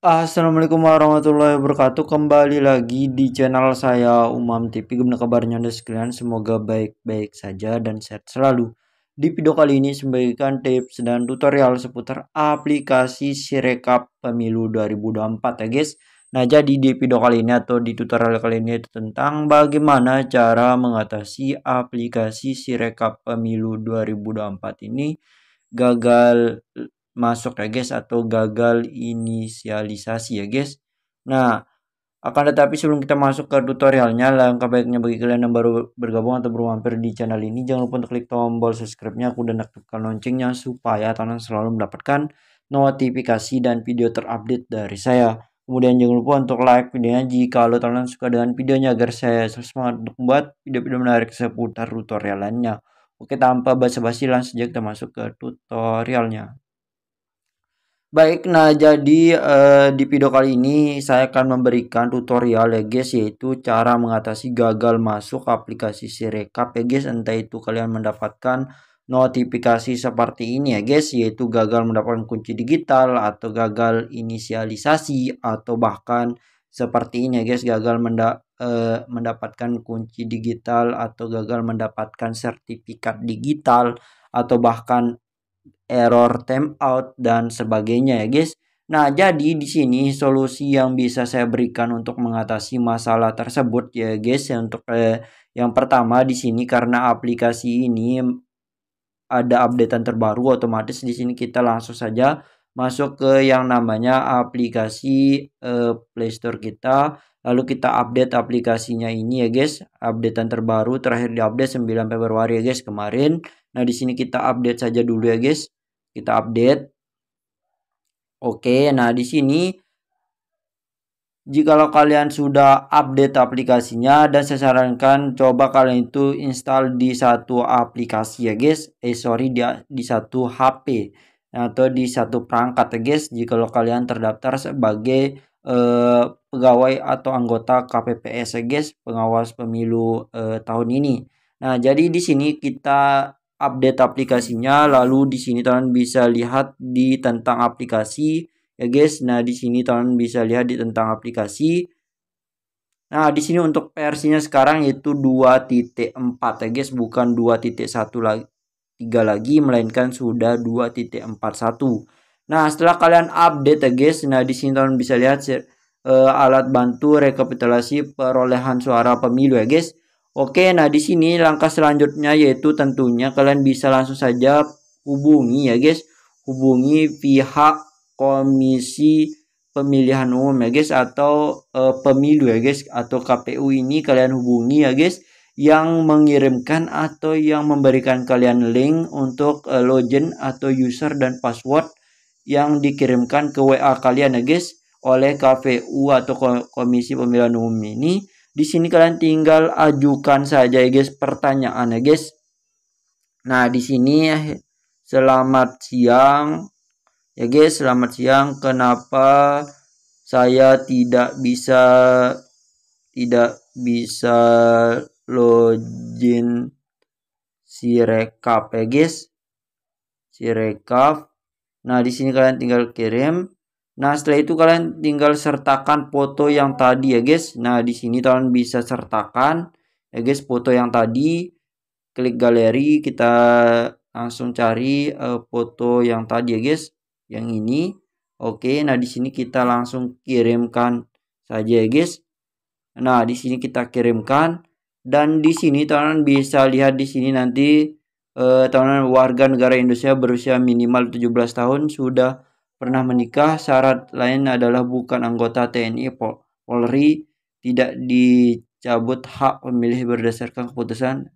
Assalamualaikum warahmatullahi wabarakatuh Kembali lagi di channel saya Umam TV Gimana kabarnya anda sekalian Semoga baik-baik saja dan sehat selalu Di video kali ini Sebagikan tips dan tutorial seputar aplikasi Sirekap Pemilu 2024 ya guys Nah jadi di video kali ini atau di tutorial kali ini Tentang bagaimana cara mengatasi aplikasi Sirekap Pemilu 2024 ini Gagal masuk ya guys atau gagal inisialisasi ya guys. Nah, akan tetapi sebelum kita masuk ke tutorialnya, langkah baiknya bagi kalian yang baru bergabung atau baru mampir di channel ini, jangan lupa untuk klik tombol subscribe-nya aku dan aktifkan loncengnya supaya kalian selalu mendapatkan notifikasi dan video terupdate dari saya. Kemudian jangan lupa untuk like videonya jika lo kalian suka dengan videonya agar saya semangat untuk membuat video-video menarik seputar tutorial lainnya. Oke, tanpa basa-basi langsung saja kita masuk ke tutorialnya. Baik, nah jadi eh, di video kali ini saya akan memberikan tutorial ya guys yaitu cara mengatasi gagal masuk aplikasi Sirekap ya guys entah itu kalian mendapatkan notifikasi seperti ini ya guys yaitu gagal mendapatkan kunci digital atau gagal inisialisasi atau bahkan seperti ini ya guys gagal menda eh, mendapatkan kunci digital atau gagal mendapatkan sertifikat digital atau bahkan error timeout dan sebagainya ya guys. Nah, jadi di sini solusi yang bisa saya berikan untuk mengatasi masalah tersebut ya guys, ya untuk eh, yang pertama di sini karena aplikasi ini ada updatean terbaru otomatis di sini kita langsung saja masuk ke yang namanya aplikasi eh, Play Store kita lalu kita update aplikasinya ini ya guys updatean terbaru terakhir diupdate 9 Februari ya guys kemarin nah di sini kita update saja dulu ya guys kita update oke nah di sini jikalau kalian sudah update aplikasinya dan saya sarankan coba kalian itu install di satu aplikasi ya guys eh sorry dia di satu HP atau di satu perangkat ya guys jikalau kalian terdaftar sebagai eh, pegawai atau anggota KPPS ya guys pengawas pemilu eh, tahun ini nah jadi di sini kita update aplikasinya lalu di sini teman bisa lihat di tentang aplikasi ya guys nah di sini teman bisa lihat di tentang aplikasi nah di sini untuk versinya sekarang yaitu 2.4 ya guys bukan 2.1 lagi 3 lagi melainkan sudah 2.41 nah setelah kalian update ya guys nah di sini teman bisa lihat uh, alat bantu rekapitulasi perolehan suara pemilu ya guys Oke, nah di sini langkah selanjutnya yaitu tentunya kalian bisa langsung saja hubungi ya guys, hubungi pihak komisi pemilihan umum ya guys atau e, pemilu ya guys atau KPU ini kalian hubungi ya guys yang mengirimkan atau yang memberikan kalian link untuk e, login atau user dan password yang dikirimkan ke WA kalian ya guys oleh KPU atau Komisi Pemilihan Umum ini di sini kalian tinggal ajukan saja ya guys pertanyaannya guys. Nah, di sini selamat siang. Ya guys, selamat siang. Kenapa saya tidak bisa tidak bisa login Sirekap ya guys. Sirekap. Nah, di sini kalian tinggal kirim Nah, setelah itu kalian tinggal sertakan foto yang tadi ya, guys. Nah, di sini kalian bisa sertakan ya, guys, foto yang tadi. Klik galeri, kita langsung cari uh, foto yang tadi ya, guys. Yang ini. Oke, nah di sini kita langsung kirimkan saja ya, guys. Nah, di sini kita kirimkan dan di sini teman-teman bisa lihat di sini nanti teman-teman eh, uh, warga negara Indonesia berusia minimal 17 tahun sudah pernah menikah, syarat lain adalah bukan anggota TNI Polri, tidak dicabut hak pemilih berdasarkan keputusan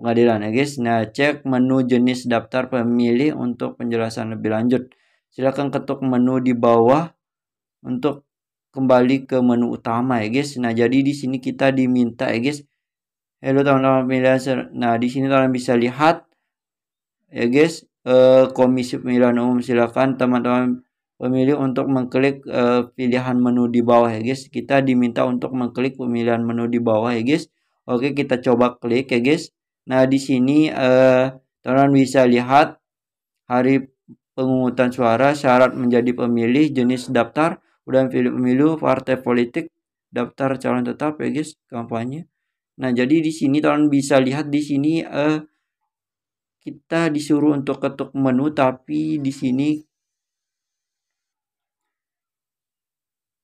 pengadilan ya guys. Nah, cek menu jenis daftar pemilih untuk penjelasan lebih lanjut. Silakan ketuk menu di bawah untuk kembali ke menu utama ya guys. Nah, jadi di sini kita diminta ya guys. Halo teman-teman pemilihan. Nah, di sini kalian bisa lihat ya guys, Eh, komisi pemilihan umum silakan teman-teman pemilih untuk mengklik e, pilihan menu di bawah ya guys. Kita diminta untuk mengklik pemilihan menu di bawah ya guys. Oke, kita coba klik ya guys. Nah, di sini e, eh, teman bisa lihat hari pengungutan suara, syarat menjadi pemilih, jenis daftar, udah pilih pemilu, partai politik, daftar calon tetap ya guys, kampanye. Nah, jadi di sini teman bisa lihat di sini eh kita disuruh untuk ketuk menu tapi di sini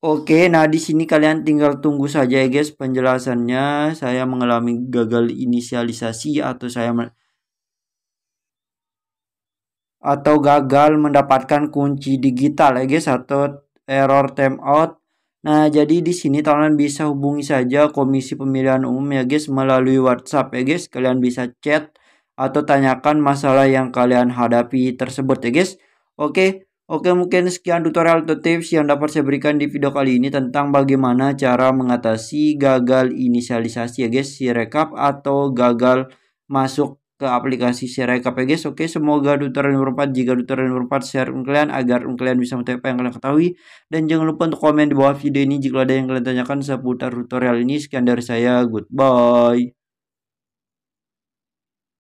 Oke, nah di sini kalian tinggal tunggu saja ya guys penjelasannya. Saya mengalami gagal inisialisasi atau saya atau gagal mendapatkan kunci digital ya guys atau error timeout. Nah, jadi di sini kalian bisa hubungi saja Komisi Pemilihan Umum ya guys melalui WhatsApp ya guys. Kalian bisa chat atau tanyakan masalah yang kalian hadapi tersebut ya guys. Oke, oke mungkin sekian tutorial atau tips yang dapat saya berikan di video kali ini tentang bagaimana cara mengatasi gagal inisialisasi ya guys, si rekap atau gagal masuk ke aplikasi Sirekap ya guys. Oke, semoga tutorial ini bermanfaat jika tutorial nomor 4 share ke kalian agar kalian bisa mengetahui apa yang kalian ketahui dan jangan lupa untuk komen di bawah video ini jika ada yang kalian tanyakan seputar tutorial ini. Sekian dari saya, goodbye.